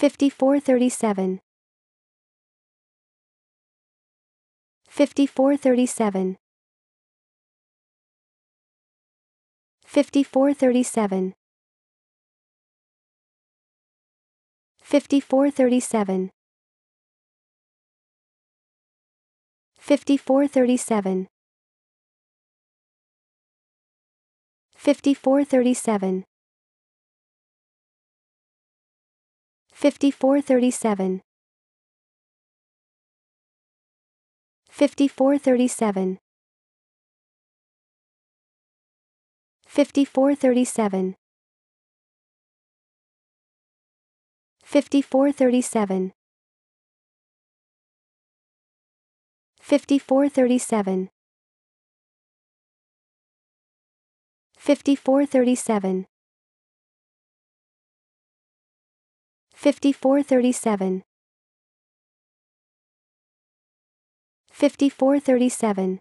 5437 5437 5437 5437 5437 5437 5437 5437 5437 5437 5437 5437 5437 5437